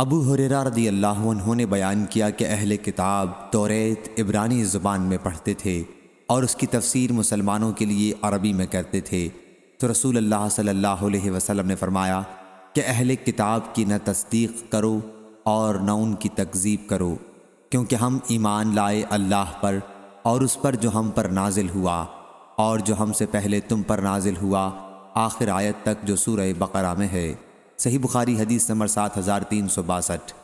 अबू हुरेरा रदी अल्लाह उन्होंने बयान किया कि अहल किताब तोरेत इब्रानी ज़ुबान में पढ़ते थे और उसकी तफसीर मुसलमानों के लिए अरबी में करते थे तो रसूल अल्लाह सल्लल्लाहु अलैहि वसल्लम ने फरमाया कि अहल किताब की न तस्दीक करो और न उनकी तकजीब करो क्योंकि हम ईमान लाए अल्लाह पर और उस पर जो हम पर नाजिल हुआ और जो हमसे पहले तुम पर नाजिल हुआ आखिर आयत तक जो सूर बकरा में है सही बुखारी हदीस नंबर सात हज़ार तीन सौ बासठ